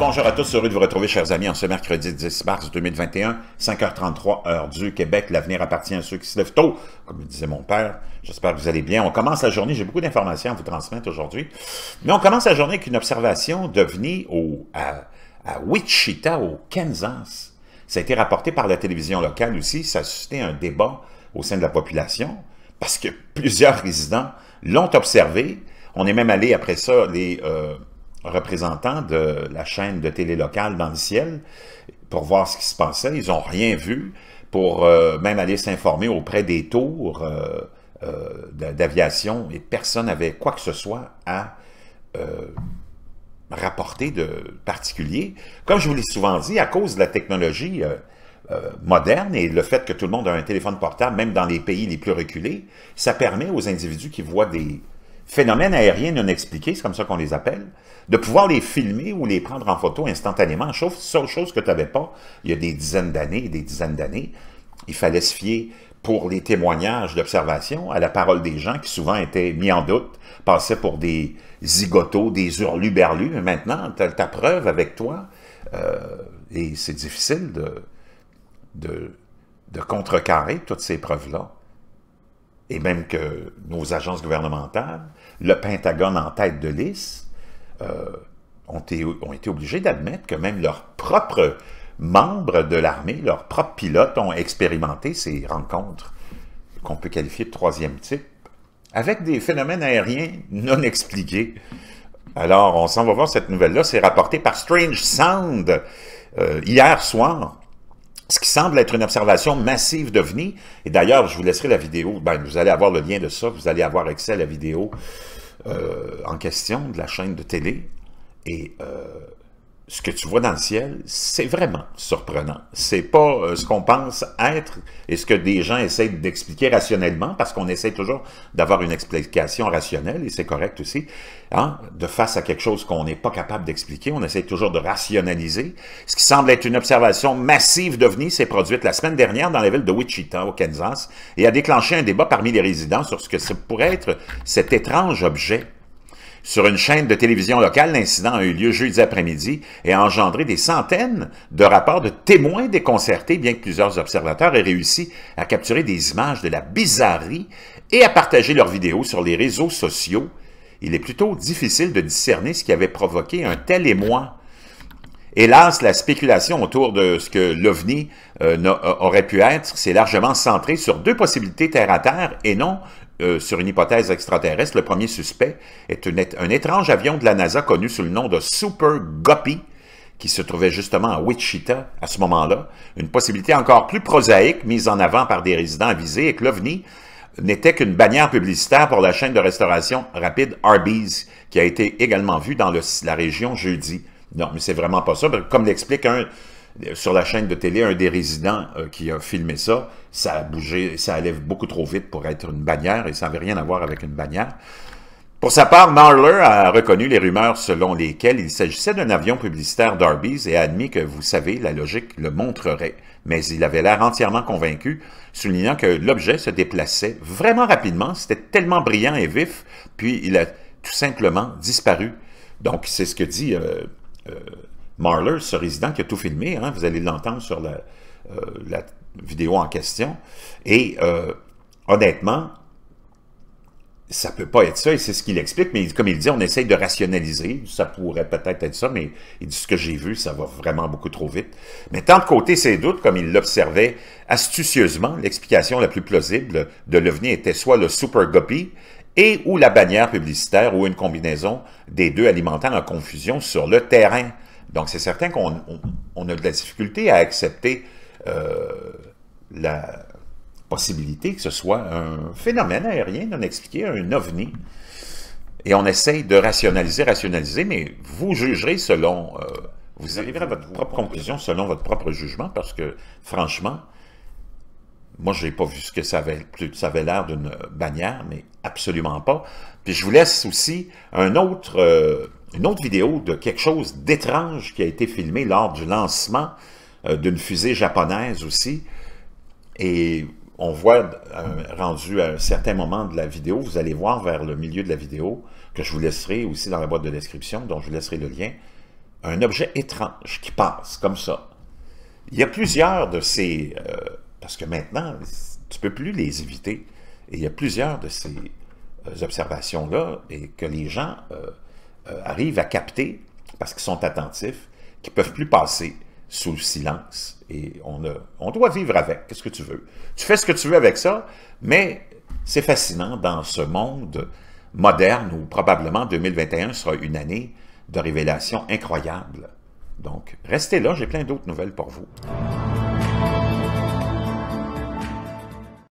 bonjour à tous, heureux de vous retrouver, chers amis, en ce mercredi 10 mars 2021, 5h33, heure du Québec. L'avenir appartient à ceux qui se lèvent tôt, comme disait mon père. J'espère que vous allez bien. On commence la journée, j'ai beaucoup d'informations à vous transmettre aujourd'hui, mais on commence la journée avec une observation devenue au, à, Wichita, au Kansas. Ça a été rapporté par la télévision locale aussi, ça a suscité un débat au sein de la population, parce que plusieurs résidents l'ont observé. On est même allé après ça les... Euh, représentants de la chaîne de télé locale dans le ciel pour voir ce qui se passait. Ils n'ont rien vu pour euh, même aller s'informer auprès des tours euh, euh, d'aviation et personne n'avait quoi que ce soit à rapporter de particulier. Comme je vous l'ai souvent dit, à cause de la technologie moderne et le fait que tout le monde a un téléphone portable, même dans les pays les plus reculés, ça permet aux individus qui voient des phénomènes aériens non expliqué, c'est comme ça qu'on les appelle, de pouvoir les filmer ou les prendre en photo instantanément, chose que tu n'avais pas il y a des dizaines d'années et des dizaines d'années. Il fallait se fier pour les témoignages d'observation à la parole des gens qui souvent étaient mis en doute, passaient pour des zigotos, des hurluberlus, mais maintenant, tu as ta preuve avec toi, euh, et c'est difficile de, de contrecarrer toutes ces preuves-là et même que nos agences gouvernementales, le Pentagone en tête de liste, ont, euh, ont, été obligés d'admettre que même leurs propres membres de l'armée, leurs propres pilotes ont expérimenté ces rencontres qu'on peut qualifier de troisième type, avec des phénomènes aériens non expliqués. Alors, on s'en va voir cette nouvelle-là, c'est rapporté par Strange Sound euh, hier soir ce qui semble être une observation massive d'OVNI. Et d'ailleurs, je vous laisserai la vidéo. Ben, vous allez avoir le lien de ça. Vous allez avoir accès à la vidéo euh, en question de la chaîne de télé. Et euh, ce que tu vois dans le ciel, c'est vraiment surprenant. C'est pas euh, ce qu'on pense être et ce que des gens essaient d'expliquer rationnellement, parce qu'on essaie toujours d'avoir une explication rationnelle, et c'est correct aussi, hein, de face à quelque chose qu'on n'est pas capable d'expliquer, on essaie toujours de rationaliser. Ce qui semble être une observation massive d'OVNI s'est produite la semaine dernière dans la ville de Wichita, au Kansas, et a déclenché un débat parmi les résidents sur ce que ça pourrait être cet étrange objet sur une chaîne de télévision locale, l'incident a eu lieu jeudi après-midi et a engendré des centaines de rapports de témoins déconcertés, bien que plusieurs observateurs aient réussi à capturer des images de la bizarrerie et à partager leurs vidéos sur les réseaux sociaux. Il est plutôt difficile de discerner ce qui avait provoqué un tel émoi. Hélas, la spéculation autour de ce que l'OVNI euh, aurait pu être s'est largement centrée sur deux possibilités terre à terre et non euh, sur une hypothèse extraterrestre. Le premier suspect est un étrange avion de la NASA connu sous le nom de Super Guppy, qui se trouvait justement à Wichita à ce moment-là. Une possibilité encore plus prosaïque mise en avant par des résidents avisés et que l'OVNI n'était qu'une bannière publicitaire pour la chaîne de restauration rapide Arby's, qui a été également vue dans la région jeudi. Non, mais c'est vraiment pas ça. Comme l'explique un euh, sur la chaîne de télé, un des résidents euh, qui a filmé ça, ça a bougé, ça allait beaucoup trop vite pour être une bannière et ça n'avait rien à voir avec une bannière. Pour sa part, Marler a reconnu les rumeurs selon lesquelles il s'agissait d'un avion publicitaire d'Arby's et a admis que, vous savez, la logique le montrerait. Mais il avait l'air entièrement convaincu, soulignant que l'objet se déplaçait vraiment rapidement, c'était tellement brillant et vif, puis il a tout simplement disparu. Donc, c'est ce que dit euh, Marler, ce résident qui a tout filmé, hein, vous allez l'entendre sur la, euh, vidéo en question, et euh, honnêtement, ça ne peut pas être ça, et c'est ce qu'il explique, mais comme il dit, on essaye de rationaliser, ça pourrait peut-être être ça, mais il dit ce que j'ai vu, ça va vraiment beaucoup trop vite. Mais tant de côté ses doutes, comme il l'observait astucieusement, l'explication la plus plausible de l'avenir était soit le Super Guppy, et ou la bannière publicitaire ou une combinaison des deux alimentant la confusion sur le terrain. Donc, c'est certain qu'on a de la difficulté à accepter euh, la possibilité que ce soit un phénomène aérien non expliqué, un ovni. Et on essaye de rationaliser, rationaliser, mais vous jugerez selon... Euh, vous arriverez à votre propre conclusion selon votre propre jugement, parce que, franchement, moi, je n'ai pas vu ce que ça avait, ça avait l'air d'une bannière, mais absolument pas. Puis je vous laisse aussi un autre... Euh, une autre vidéo de quelque chose d'étrange qui a été filmé lors du lancement euh, d'une fusée japonaise aussi. Et on voit, rendu à un certain moment de la vidéo, vous allez voir vers le milieu de la vidéo, que je vous laisserai aussi dans la boîte de description, dont je vous laisserai le lien, un objet étrange qui passe, comme ça. Il y a plusieurs de ces... Euh, parce que maintenant, tu ne peux plus les éviter. Et il y a plusieurs de ces euh, observations-là, et que les gens... Euh, arrivent à capter, parce qu'ils sont attentifs, qu'ils ne peuvent plus passer sous le silence. Et on, a, on doit vivre avec. Qu'est-ce que tu veux? Tu fais ce que tu veux avec ça, mais c'est fascinant dans ce monde moderne où probablement 2021 sera une année de révélations incroyables. Donc, restez là, j'ai plein d'autres nouvelles pour vous.